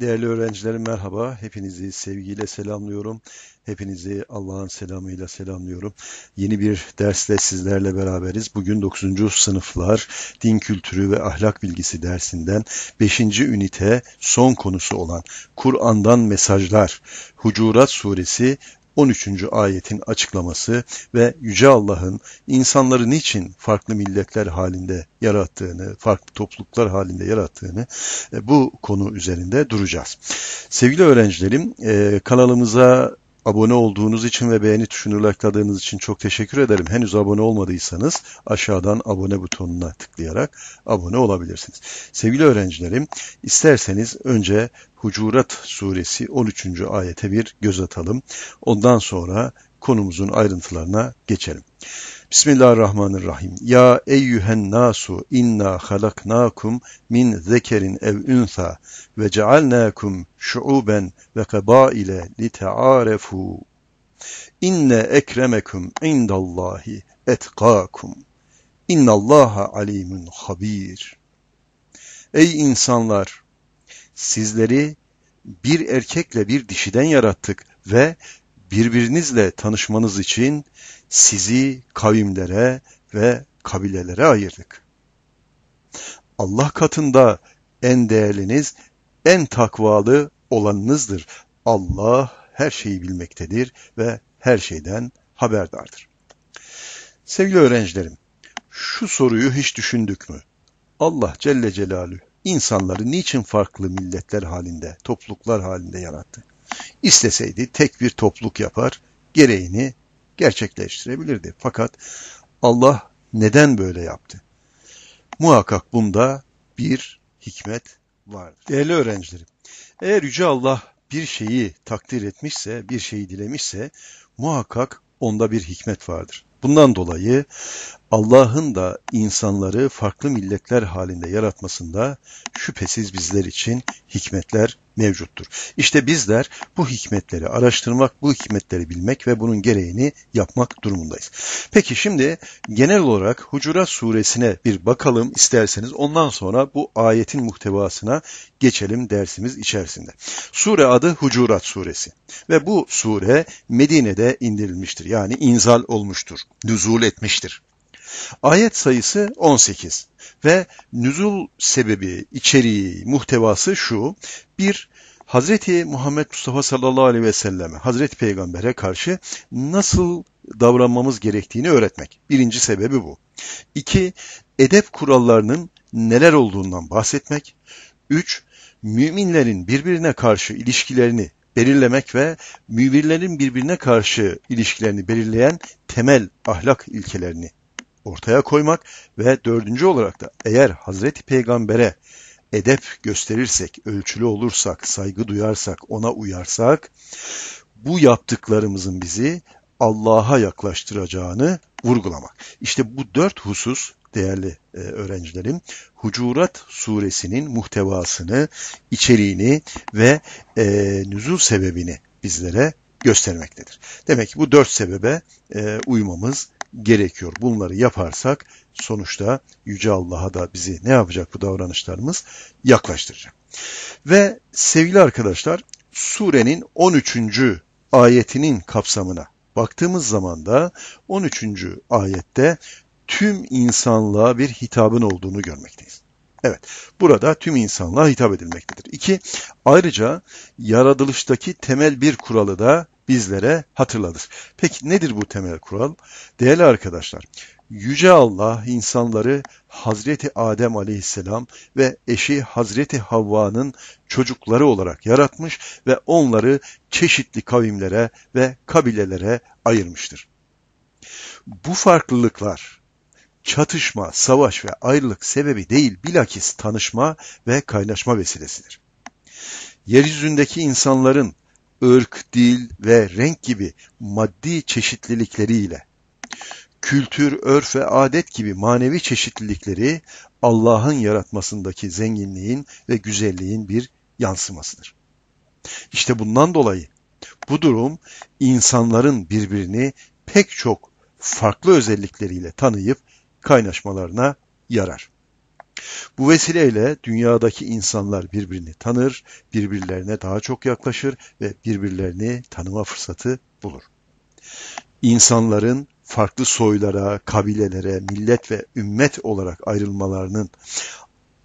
Değerli öğrencilerim merhaba. Hepinizi sevgiyle selamlıyorum. Hepinizi Allah'ın selamıyla selamlıyorum. Yeni bir dersle sizlerle beraberiz. Bugün 9. sınıflar din kültürü ve ahlak bilgisi dersinden 5. ünite son konusu olan Kur'an'dan mesajlar Hucurat suresi 13. ayetin açıklaması ve Yüce Allah'ın insanları niçin farklı milletler halinde yarattığını, farklı topluluklar halinde yarattığını e, bu konu üzerinde duracağız. Sevgili öğrencilerim e, kanalımıza Abone olduğunuz için ve beğeni tuşunu likeladığınız için çok teşekkür ederim. Henüz abone olmadıysanız aşağıdan abone butonuna tıklayarak abone olabilirsiniz. Sevgili öğrencilerim, isterseniz önce Hucurat suresi 13. ayete bir göz atalım. Ondan sonra konumuzun ayrıntılarına geçelim. Bismillahirrahmanirrahim. Ya eyyühen nasu inna halaknakum min zekerin ev ünsa ve cealnakum şuuben ve kabaile li tearefu. İnne ekremekum indallahi etkakum. İnnallaha alimun habir. Ey insanlar! Sizleri bir erkekle bir dişiden yarattık ve birbirinizle tanışmanız için sizi kavimlere ve kabilelere ayırdık. Allah katında en değerliniz, en takvalı olanınızdır. Allah her şeyi bilmektedir ve her şeyden haberdardır. Sevgili öğrencilerim, şu soruyu hiç düşündük mü? Allah Celle Celaluhu insanları niçin farklı milletler halinde, topluluklar halinde yarattı? İsteseydi tek bir topluluk yapar, gereğini gerçekleştirebilirdi. Fakat Allah neden böyle yaptı? Muhakkak bunda bir hikmet vardır. Değerli öğrencilerim, eğer Yüce Allah bir şeyi takdir etmişse, bir şeyi dilemişse muhakkak onda bir hikmet vardır. Bundan dolayı Allah'ın da insanları farklı milletler halinde yaratmasında şüphesiz bizler için hikmetler mevcuttur. İşte bizler bu hikmetleri araştırmak, bu hikmetleri bilmek ve bunun gereğini yapmak durumundayız. Peki şimdi genel olarak Hucura suresine bir bakalım isterseniz ondan sonra bu ayetin muhtevasına geçelim dersimiz içerisinde. Sure adı Hucurat suresi ve bu sure Medine'de indirilmiştir. Yani inzal olmuştur, nüzul etmiştir. Ayet sayısı 18 ve nüzul sebebi, içeriği, muhtevası şu. bir Hazreti Muhammed Mustafa sallallahu aleyhi ve selleme, Hazreti Peygamber'e karşı nasıl davranmamız gerektiğini öğretmek. Birinci sebebi bu. İki, edep kurallarının neler olduğundan bahsetmek. Üç, müminlerin birbirine karşı ilişkilerini belirlemek ve müminlerin birbirine karşı ilişkilerini belirleyen temel ahlak ilkelerini ortaya koymak ve dördüncü olarak da eğer Hazreti Peygamber'e edep gösterirsek, ölçülü olursak, saygı duyarsak, ona uyarsak bu yaptıklarımızın bizi Allah'a yaklaştıracağını vurgulamak. İşte bu dört husus değerli e, öğrencilerim Hucurat suresinin muhtevasını, içeriğini ve e, nüzul sebebini bizlere göstermektedir. Demek ki bu dört sebebe e, uymamız gerekiyor. Bunları yaparsak sonuçta Yüce Allah'a da bizi ne yapacak bu davranışlarımız? Yaklaştıracak. Ve sevgili arkadaşlar surenin 13. ayetinin kapsamına baktığımız zaman da 13. ayette tüm insanlığa bir hitabın olduğunu görmekteyiz. Evet, burada tüm insanlığa hitap edilmektedir. İki, ayrıca yaratılıştaki temel bir kuralı da bizlere hatırladır. Peki nedir bu temel kural? Değerli arkadaşlar, Yüce Allah insanları Hazreti Adem aleyhisselam ve eşi Hazreti Havva'nın çocukları olarak yaratmış ve onları çeşitli kavimlere ve kabilelere ayırmıştır. Bu farklılıklar çatışma, savaş ve ayrılık sebebi değil bilakis tanışma ve kaynaşma vesilesidir. Yeryüzündeki insanların ırk, dil ve renk gibi maddi çeşitlilikleriyle, kültür, örf ve adet gibi manevi çeşitlilikleri Allah'ın yaratmasındaki zenginliğin ve güzelliğin bir yansımasıdır. İşte bundan dolayı bu durum insanların birbirini pek çok farklı özellikleriyle tanıyıp kaynaşmalarına yarar. Bu vesileyle dünyadaki insanlar birbirini tanır, birbirlerine daha çok yaklaşır ve birbirlerini tanıma fırsatı bulur. İnsanların farklı soylara, kabilelere, millet ve ümmet olarak ayrılmalarının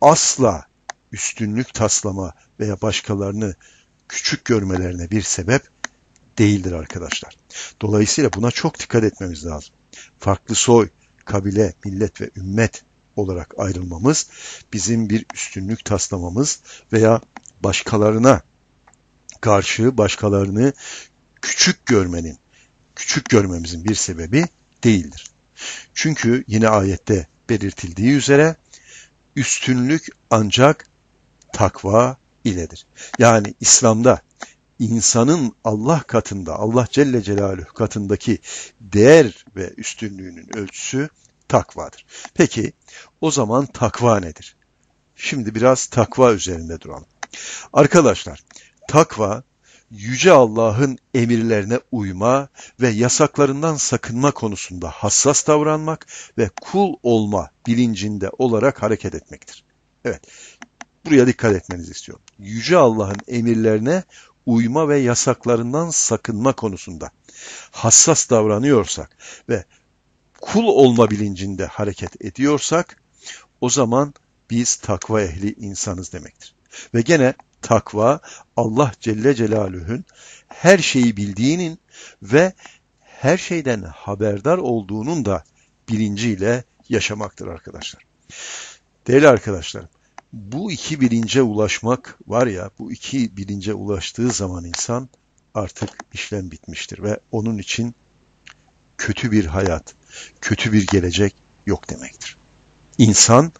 asla üstünlük taslama veya başkalarını küçük görmelerine bir sebep değildir arkadaşlar. Dolayısıyla buna çok dikkat etmemiz lazım. Farklı soy, kabile, millet ve ümmet olarak ayrılmamız, bizim bir üstünlük taslamamız veya başkalarına karşı başkalarını küçük görmenin, küçük görmemizin bir sebebi değildir. Çünkü yine ayette belirtildiği üzere üstünlük ancak takva iledir. Yani İslam'da insanın Allah katında, Allah Celle Celaluhu katındaki değer ve üstünlüğünün ölçüsü takvadır. Peki o zaman takva nedir? Şimdi biraz takva üzerinde duralım. Arkadaşlar takva Yüce Allah'ın emirlerine uyma ve yasaklarından sakınma konusunda hassas davranmak ve kul olma bilincinde olarak hareket etmektir. Evet, buraya dikkat etmenizi istiyorum. Yüce Allah'ın emirlerine uyma ve yasaklarından sakınma konusunda hassas davranıyorsak ve kul olma bilincinde hareket ediyorsak o zaman biz takva ehli insanız demektir. Ve gene takva Allah Celle Celaluhu'nun her şeyi bildiğinin ve her şeyden haberdar olduğunun da bilinciyle yaşamaktır arkadaşlar. Değerli arkadaşlarım, bu iki bilince ulaşmak var ya, bu iki bilince ulaştığı zaman insan artık işlem bitmiştir ve onun için kötü bir hayat, kötü bir gelecek yok demektir. İnsan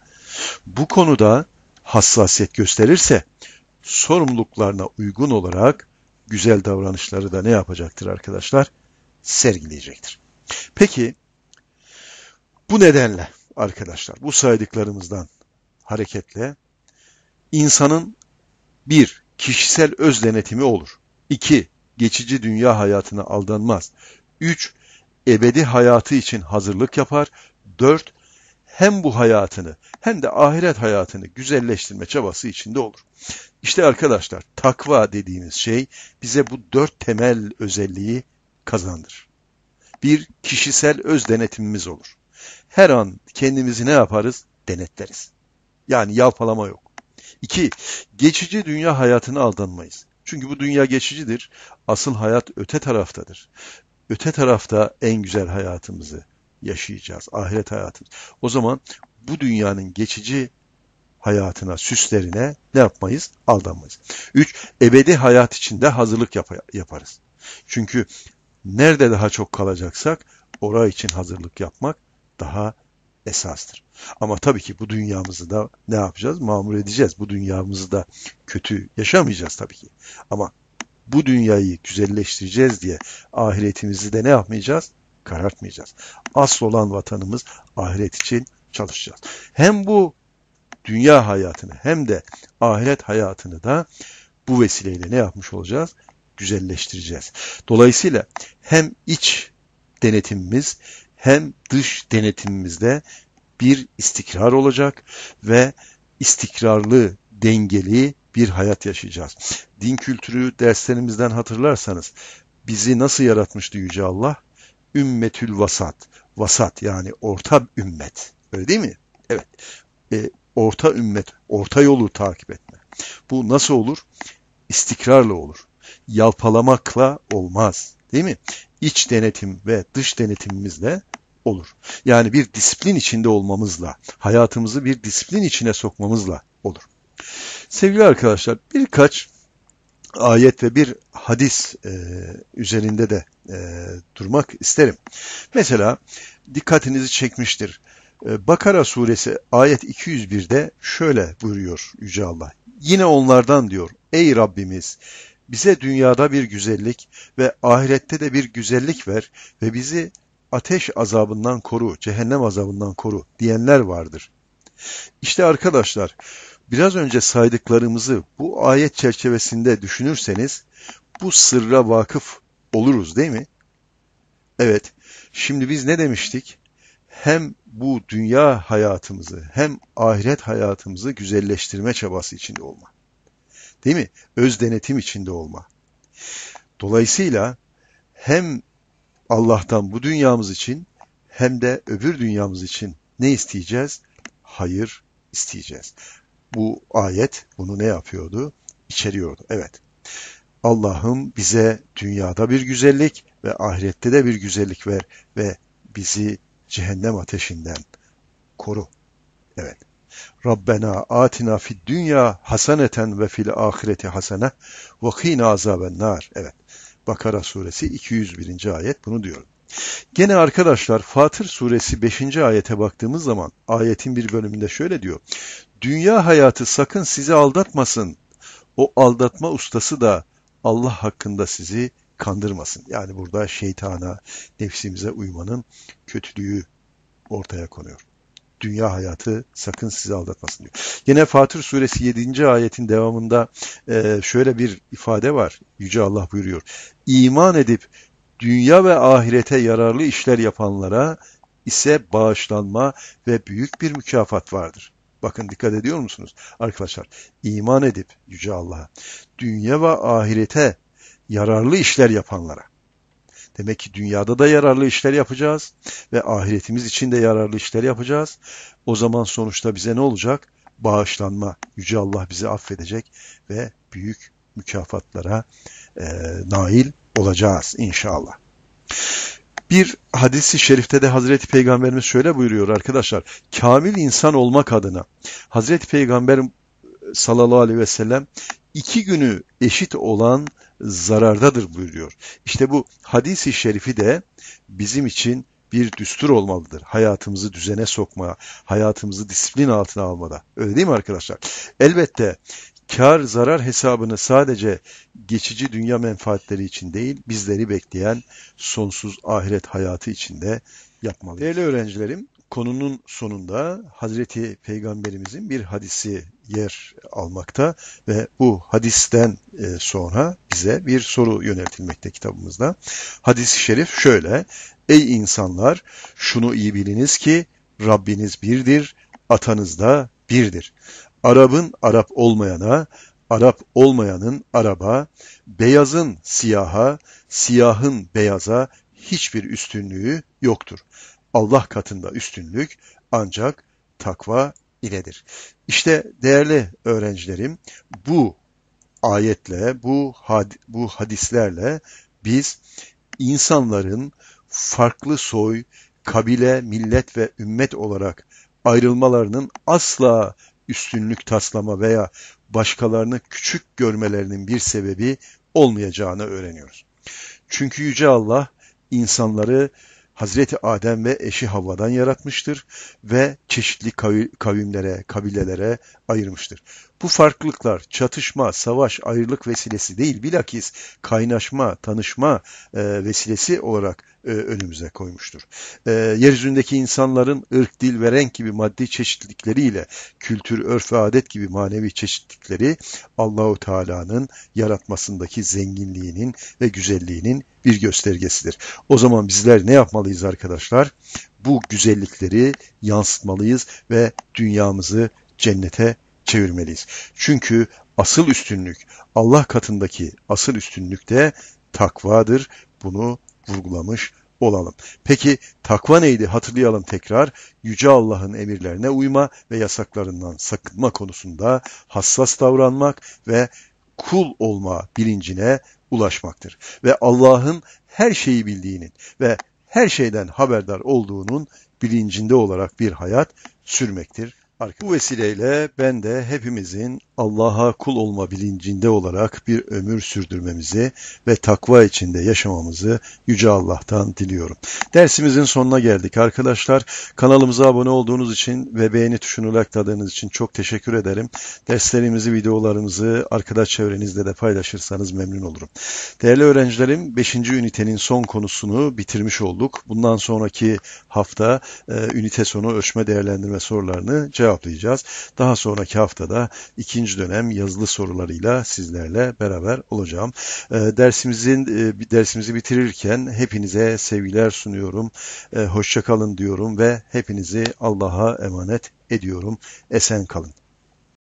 bu konuda hassasiyet gösterirse sorumluluklarına uygun olarak güzel davranışları da ne yapacaktır arkadaşlar? Sergileyecektir. Peki bu nedenle arkadaşlar bu saydıklarımızdan hareketle insanın bir kişisel öz denetimi olur. 2. Geçici dünya hayatına aldanmaz. 3 ebedi hayatı için hazırlık yapar. Dört, hem bu hayatını hem de ahiret hayatını güzelleştirme çabası içinde olur. İşte arkadaşlar takva dediğimiz şey bize bu dört temel özelliği kazandır. Bir, kişisel öz denetimimiz olur. Her an kendimizi ne yaparız? Denetleriz. Yani yalpalama yok. İki, geçici dünya hayatına aldanmayız. Çünkü bu dünya geçicidir. Asıl hayat öte taraftadır öte tarafta en güzel hayatımızı yaşayacağız. Ahiret hayatımız. O zaman bu dünyanın geçici hayatına, süslerine ne yapmayız? Aldanmayız. Üç, ebedi hayat içinde hazırlık yap yaparız. Çünkü nerede daha çok kalacaksak oraya için hazırlık yapmak daha esastır. Ama tabii ki bu dünyamızı da ne yapacağız? Mamur edeceğiz. Bu dünyamızı da kötü yaşamayacağız tabii ki. Ama bu dünyayı güzelleştireceğiz diye ahiretimizi de ne yapmayacağız? Karartmayacağız. Asıl olan vatanımız ahiret için çalışacağız. Hem bu dünya hayatını hem de ahiret hayatını da bu vesileyle ne yapmış olacağız? Güzelleştireceğiz. Dolayısıyla hem iç denetimimiz hem dış denetimimizde bir istikrar olacak ve istikrarlı, dengeli bir hayat yaşayacağız. Din kültürü derslerimizden hatırlarsanız bizi nasıl yaratmıştı Yüce Allah? Ümmetül vasat. Vasat yani orta ümmet. Öyle değil mi? Evet. E, orta ümmet, orta yolu takip etme. Bu nasıl olur? İstikrarla olur. Yalpalamakla olmaz. Değil mi? İç denetim ve dış denetimimizle olur. Yani bir disiplin içinde olmamızla, hayatımızı bir disiplin içine sokmamızla olur. Sevgili arkadaşlar birkaç ayet ve bir hadis e, üzerinde de e, durmak isterim. Mesela dikkatinizi çekmiştir. E, Bakara suresi ayet 201'de şöyle buyuruyor Yüce Allah. Yine onlardan diyor ey Rabbimiz bize dünyada bir güzellik ve ahirette de bir güzellik ver ve bizi ateş azabından koru, cehennem azabından koru diyenler vardır. İşte arkadaşlar Biraz önce saydıklarımızı bu ayet çerçevesinde düşünürseniz bu sırra vakıf oluruz değil mi? Evet. Şimdi biz ne demiştik? Hem bu dünya hayatımızı hem ahiret hayatımızı güzelleştirme çabası içinde olma. Değil mi? Öz denetim içinde olma. Dolayısıyla hem Allah'tan bu dünyamız için hem de öbür dünyamız için ne isteyeceğiz? Hayır isteyeceğiz bu ayet bunu ne yapıyordu? İçeriyordu. Evet. Allah'ım bize dünyada bir güzellik ve ahirette de bir güzellik ver ve bizi cehennem ateşinden koru. Evet. Rabbena atina fid dünya haseneten ve fil ahireti hasene ve kina azaben nar. Evet. Bakara suresi 201. ayet bunu diyorum. Gene arkadaşlar Fatır suresi 5. ayete baktığımız zaman ayetin bir bölümünde şöyle diyor. Dünya hayatı sakın sizi aldatmasın. O aldatma ustası da Allah hakkında sizi kandırmasın. Yani burada şeytana, nefsimize uymanın kötülüğü ortaya konuyor. Dünya hayatı sakın sizi aldatmasın diyor. Yine Fatır suresi 7. ayetin devamında e, şöyle bir ifade var. Yüce Allah buyuruyor. İman edip dünya ve ahirete yararlı işler yapanlara ise bağışlanma ve büyük bir mükafat vardır. Bakın dikkat ediyor musunuz? Arkadaşlar İman edip Yüce Allah'a dünya ve ahirete yararlı işler yapanlara. Demek ki dünyada da yararlı işler yapacağız ve ahiretimiz için de yararlı işler yapacağız. O zaman sonuçta bize ne olacak? Bağışlanma. Yüce Allah bizi affedecek ve büyük mükafatlara e, nail olacağız inşallah. Bir hadisi şerifte de Hazreti Peygamberimiz şöyle buyuruyor arkadaşlar. Kamil insan olmak adına Hazreti Peygamber sallallahu aleyhi ve sellem iki günü eşit olan zarardadır buyuruyor. İşte bu hadisi şerifi de bizim için bir düstur olmalıdır. Hayatımızı düzene sokmaya hayatımızı disiplin altına almada. Öyle değil mi arkadaşlar? Elbette kar zarar hesabını sadece geçici dünya menfaatleri için değil, bizleri bekleyen sonsuz ahiret hayatı için de yapmalıyız. Değerli öğrencilerim, konunun sonunda Hazreti Peygamberimizin bir hadisi yer almakta ve bu hadisten e, sonra bize bir soru yöneltilmekte kitabımızda. Hadis-i şerif şöyle, Ey insanlar şunu iyi biliniz ki Rabbiniz birdir, atanız da birdir. Arap'ın Arap olmayana, Arap olmayanın Araba, beyazın siyaha, siyahın beyaza hiçbir üstünlüğü yoktur. Allah katında üstünlük ancak takva iledir. İşte değerli öğrencilerim bu ayetle, bu, had, bu hadislerle biz insanların farklı soy, kabile, millet ve ümmet olarak ayrılmalarının asla üstünlük taslama veya başkalarını küçük görmelerinin bir sebebi olmayacağını öğreniyoruz. Çünkü Yüce Allah insanları Hazreti Adem ve eşi Havva'dan yaratmıştır ve çeşitli kavimlere, kabilelere ayırmıştır. Bu farklılıklar çatışma, savaş, ayrılık vesilesi değil bilakis kaynaşma, tanışma e, vesilesi olarak e, önümüze koymuştur. E, yeryüzündeki insanların ırk, dil ve renk gibi maddi çeşitlilikleriyle kültür, örf ve adet gibi manevi çeşitlilikleri Allahu Teala'nın yaratmasındaki zenginliğinin ve güzelliğinin bir göstergesidir. O zaman bizler ne yapmalıyız arkadaşlar? Bu güzellikleri yansıtmalıyız ve dünyamızı cennete çevirmeliyiz. Çünkü asıl üstünlük, Allah katındaki asıl üstünlük de takvadır. Bunu vurgulamış olalım. Peki takva neydi? Hatırlayalım tekrar. Yüce Allah'ın emirlerine uyma ve yasaklarından sakınma konusunda hassas davranmak ve kul olma bilincine ulaşmaktır. Ve Allah'ın her şeyi bildiğinin ve her şeyden haberdar olduğunun bilincinde olarak bir hayat sürmektir. Arkadaşlar. Bu vesileyle ben de hepimizin Allah'a kul olma bilincinde olarak bir ömür sürdürmemizi ve takva içinde yaşamamızı Yüce Allah'tan diliyorum. Dersimizin sonuna geldik arkadaşlar. Kanalımıza abone olduğunuz için ve beğeni tuşunu likeladığınız için çok teşekkür ederim. Derslerimizi, videolarımızı arkadaş çevrenizle de paylaşırsanız memnun olurum. Değerli öğrencilerim 5. ünitenin son konusunu bitirmiş olduk. Bundan sonraki hafta e, ünite sonu ölçme değerlendirme sorularını cevaplayacağız cevaplayacağız. Daha sonraki haftada ikinci dönem yazılı sorularıyla sizlerle beraber olacağım. E, dersimizin e, dersimizi bitirirken hepinize sevgiler sunuyorum. E, hoşça kalın diyorum ve hepinizi Allah'a emanet ediyorum. Esen kalın.